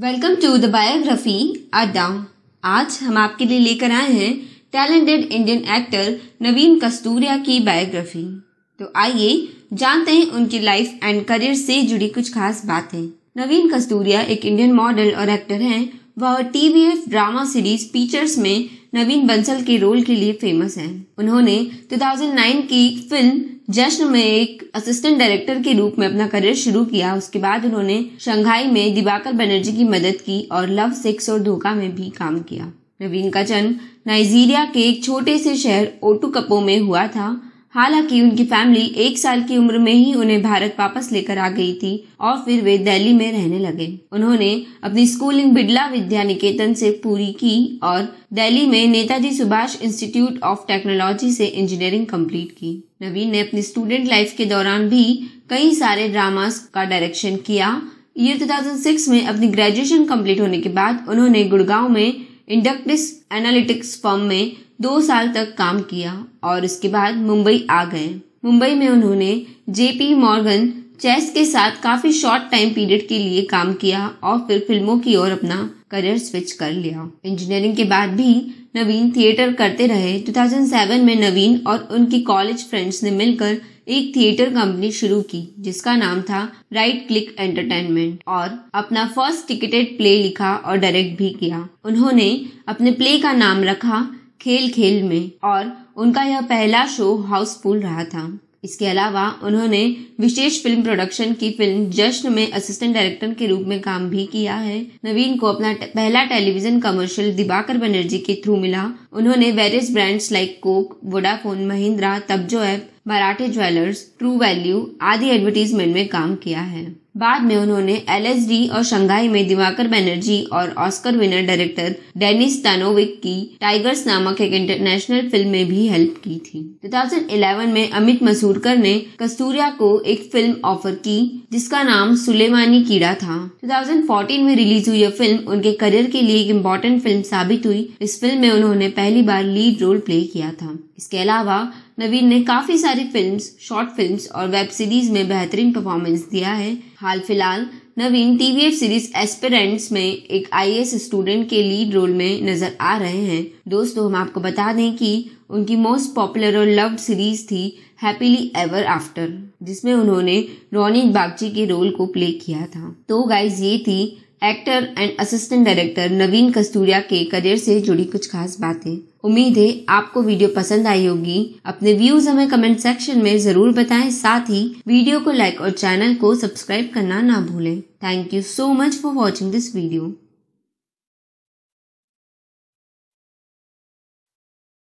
Welcome to the biography अड्डा आज हम आपके लिए लेकर आए हैं talented Indian actor Naveen Kasturia की बायोग्राफी तो आइए जानते हैं उनकी लाइफ एंड करियर से जुड़ी कुछ खास बातें नवीन कस्तूरिया एक इंडियन मॉडल और एक्टर हैं वह टीवीएफ ड्रामा सीरीज पीचर्स में नवीन बंसल के रोल के लिए फेमस हैं। उन्होंने 2009 की फिल्म जश्न में एक असिस्टेंट डायरेक्टर के रूप में अपना करियर शुरू किया उसके बाद उन्होंने शंघाई में दिवाकर बनर्जी की मदद की और लव सेक्स और धोखा में भी काम किया नवीन का जन्म नाइजीरिया के एक छोटे से शहर ओटू कपो में हुआ था हालांकि उनकी फैमिली एक साल की उम्र में ही उन्हें भारत वापस लेकर आ गई थी और फिर वे दिल्ली में रहने लगे उन्होंने अपनी स्कूलिंग बिड़ला विद्या निकेतन से पूरी की और दिल्ली में Netaji Subhash institute of technology से इंजीनियरिंग कंप्लीट की नवीन ने अपनी स्टूडेंट लाइफ के दौरान भी कई सारे ड्रामास का डायरेक्शन किया ईयर 2006 में अपनी ग्रेजुएशन कंप्लीट होने के बाद उन्होंने गुड़गांव में इंडक्टिस एनालिटिक्स फर्म में दो साल तक काम किया और उसके बाद मुंबई आ गए मुंबई में उन्होंने जेपी मॉर्गन चेस के साथ काफी शॉर्ट टाइम पीरियड के लिए काम किया और फिर फिल्मों की ओर अपना करियर स्विच कर लिया इंजीनियरिंग के बाद भी नवीन थिएटर करते रहे 2007 में नवीन और उनकी कॉलेज फ्रेंड्स ने मिलकर एक थिएटर कंपनी शुरू की जिसका नाम था राइट क्लिक एंटरटेनमेंट और अपना फर्स्ट टिकटेड प्ले लिखा और डायरेक्ट भी किया उन्होंने अपने प्ले का नाम रखा खेल खेल में और उनका यह पहला शो हाउसफुल रहा था इसके अलावा उन्होंने विशेष फिल्म प्रोडक्शन की फिल्म जश्न में असिस्टेंट डायरेक्टर के रूप में काम भी किया है नवीन को अपना पहला टेलीविजन कमर्शियल दिबाकर बनर्जी के थ्रू मिला उन्होंने various brands like Coke Vodafone Mahindra तबजो एप मराठे ज्वेलर्स ट्रू वैल्यू आदि एडवर्टीजमेंट में काम किया है बाद में उन्होंने एल और शंघाई में दिवाकर बैनर्जी और Oscar winner director Danis Tanovic की टाइगर्स नामक एक इंटरनेशनल फिल्म में भी हेल्प की थी 2011 में अमित मसूरकर ने कस्तूरिया को एक फिल्म ऑफर की जिसका नाम सुलेमानी कीड़ा था 2014 में रिलीज हुई यह फिल्म उनके करियर के लिए एक इम्पोर्टेंट फिल्म साबित हुई इस फिल्म में उन्होंने पहली बार लीड रोल प्ले किया था इसके अलावा नवीन ने काफी सारी फिल्म्स, शॉर्ट फिल्म्स और वेब सीरीज में बेहतरीन परफॉर्मेंस दिया है हाल फिलहाल नवीन टीवीएफ सीरीज एस्पिरेंट्स में एक आईएएस स्टूडेंट के लीड रोल में नजर आ रहे हैं दोस्तों हम आपको बता दें कि उनकी मोस्ट पॉपुलर और लव्ड सीरीज थी हैप्पीली एवर आफ्टर जिसमें उन्होंने रोनी बागची के रोल को प्ले किया था तो गाइज ये थी actor and assistant director Naveen Kasturia के करियर से जुड़ी कुछ खास बातें उम्मीद है आपको वीडियो पसंद आई होगी अपने व्यूज हमें कमेंट सेक्शन में जरूर बताएं साथ ही वीडियो को लाइक और चैनल को सब्सक्राइब करना ना भूलें thank you so much for watching this video